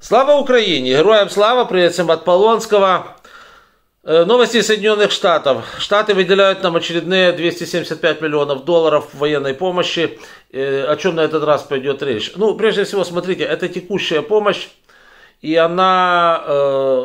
Слава Украине! Героям слава! Привет всем от Полонского. Э, новости из Соединенных Штатов. Штаты выделяют нам очередные 275 миллионов долларов военной помощи. Э, о чем на этот раз пойдет речь? Ну, прежде всего, смотрите, это текущая помощь, и она э,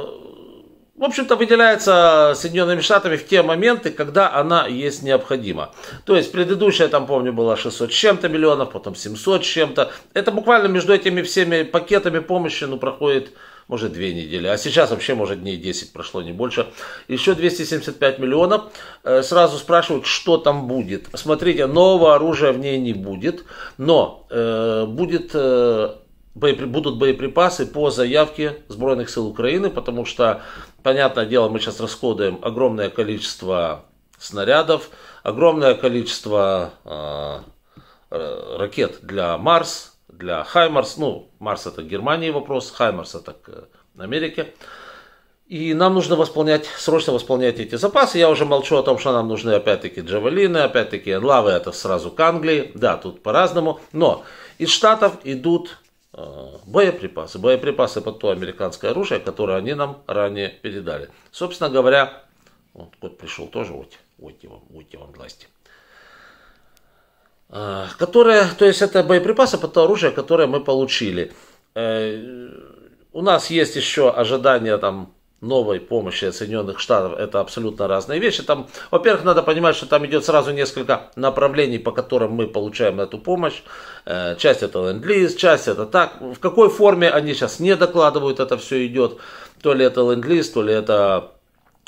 в общем-то, выделяется Соединенными Штатами в те моменты, когда она есть необходима. То есть предыдущая, там помню, была 600 с чем-то миллионов, потом 700 с чем-то. Это буквально между этими всеми пакетами помощи ну, проходит может, две недели. А сейчас вообще, может, дней 10 прошло, не больше. Еще 275 миллионов. Э, сразу спрашивают, что там будет. Смотрите, нового оружия в ней не будет, но э, будет э, боепри, будут боеприпасы по заявке Сбройных сил Украины, потому что Понятное дело, мы сейчас расходуем огромное количество снарядов, огромное количество а, э, ракет для Марс, для Хаймарс. Ну, Марс это Германии вопрос, Хаймарс это к э, Америке. И нам нужно восполнять, срочно восполнять эти запасы. Я уже молчу о том, что нам нужны опять-таки джавелины, опять-таки лавы, это сразу к Англии. Да, тут по-разному. Но из Штатов идут Э, боеприпасы. Боеприпасы под то американское оружие, которое они нам ранее передали. Собственно говоря, вот кот пришел тоже, вот, уйти вам, уйти вам власти. Э, которое, то есть это боеприпасы под то оружие, которое мы получили. Э, у нас есть еще ожидание там новой помощи от Соединенных Штатов это абсолютно разные вещи. Там, во-первых, надо понимать, что там идет сразу несколько направлений, по которым мы получаем эту помощь. Э, часть это ленд-лиз, часть это так. В какой форме они сейчас не докладывают, это все идет. То ли это ленд-лиз, то ли это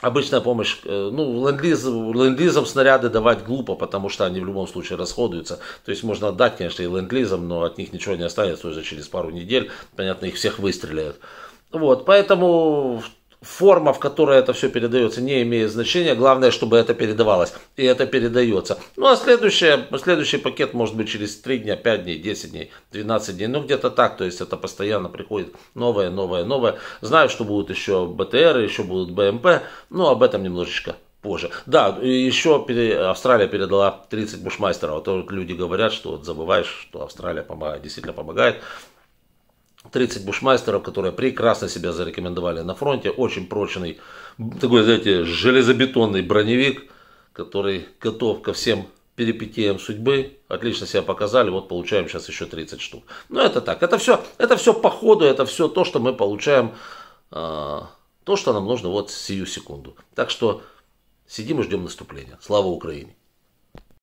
обычная помощь, э, ну, ленд-лиз, снаряды давать глупо, потому что они в любом случае расходуются. То есть можно отдать, конечно, и ленд-лизам, но от них ничего не останется уже через пару недель. Понятно, их всех выстреляют. Вот, поэтому форма, в которой это все передается, не имеет значения. Главное, чтобы это передавалось. И это передается. Ну, а следующее, следующий пакет может быть через 3 дня, 5 дней, 10 дней, 12 дней. Ну, где-то так. То есть, это постоянно приходит новое, новое, новое. Знаю, что будут еще БТР, еще будут БМП. Но об этом немножечко позже. Да, еще пере... Австралия передала 30 бушмайстеров. А то люди говорят, что вот забываешь, что Австралия помогает, действительно помогает. 30 бушмайстеров, которые прекрасно себя зарекомендовали на фронте. Очень прочный, такой, знаете, железобетонный броневик, который готов ко всем перипетиям судьбы. Отлично себя показали. Вот получаем сейчас еще 30 штук. Но ну, это так. Это все, это все по ходу, это все то, что мы получаем, а, то, что нам нужно вот сию секунду. Так что сидим и ждем наступления. Слава Украине!